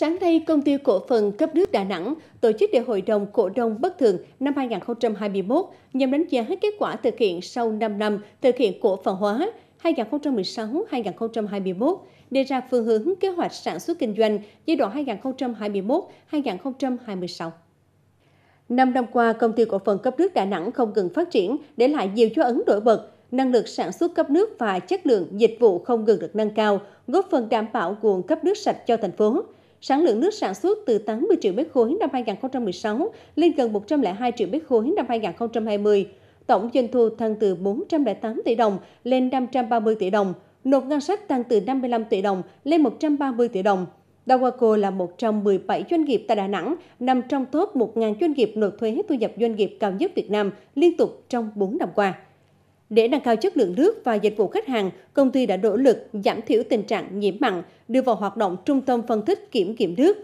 Sáng nay, công ty cổ phần cấp nước Đà Nẵng tổ chức đại hội đồng cổ đông bất thường năm 2021 nhằm đánh giá kết quả thực hiện sau 5 năm thực hiện cổ phần hóa 2016-2021, đề ra phương hướng kế hoạch sản xuất kinh doanh giai đoạn 2021-2026. Năm năm qua, công ty cổ phần cấp nước Đà Nẵng không ngừng phát triển, để lại nhiều dấu ấn nổi bật, năng lực sản xuất cấp nước và chất lượng dịch vụ không ngừng được nâng cao, góp phần đảm bảo nguồn cấp nước sạch cho thành phố sản lượng nước sản xuất từ 80 triệu mét khối năm 2016 lên gần 102 triệu mét khối năm 2020. Tổng doanh thu tăng từ 408 tỷ đồng lên 530 tỷ đồng, nộp ngân sách tăng từ 55 tỷ đồng lên 130 tỷ đồng. Dawaco là một trong 17 doanh nghiệp tại Đà Nẵng, nằm trong top 1.000 doanh nghiệp nộp thuế thu nhập doanh nghiệp cao nhất Việt Nam liên tục trong 4 năm qua. Để nâng cao chất lượng nước và dịch vụ khách hàng, công ty đã nỗ lực giảm thiểu tình trạng nhiễm mặn, đưa vào hoạt động trung tâm phân tích kiểm kiểm nước.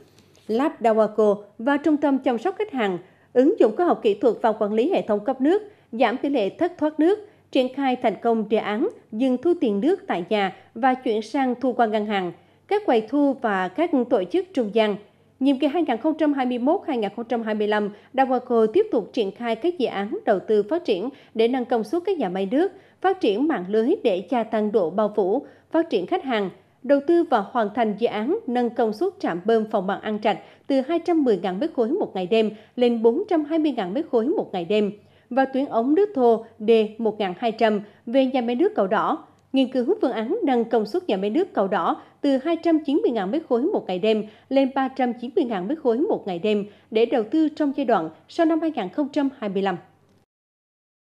Lab Dawako và trung tâm chăm sóc khách hàng ứng dụng khoa học kỹ thuật vào quản lý hệ thống cấp nước, giảm tỷ lệ thất thoát nước, triển khai thành công đề án dừng thu tiền nước tại nhà và chuyển sang thu qua ngân hàng, các quầy thu và các tổ chức trung gian nhiệm kỳ 2021-2025, Dawaco tiếp tục triển khai các dự án đầu tư phát triển để nâng công suất các nhà máy nước, phát triển mạng lưới để gia tăng độ bao phủ, phát triển khách hàng, đầu tư và hoàn thành dự án nâng công suất trạm bơm phòng bằng ăn trạch từ 210.000 mét khối một ngày đêm lên 420.000 mét khối một ngày đêm và tuyến ống nước thô D1200 về nhà máy nước cầu đỏ nghiên cứu phương án nâng công suất nhà máy nước cầu đỏ từ 290.000 m khối một ngày đêm lên 390.000 m khối một ngày đêm để đầu tư trong giai đoạn sau năm 2025.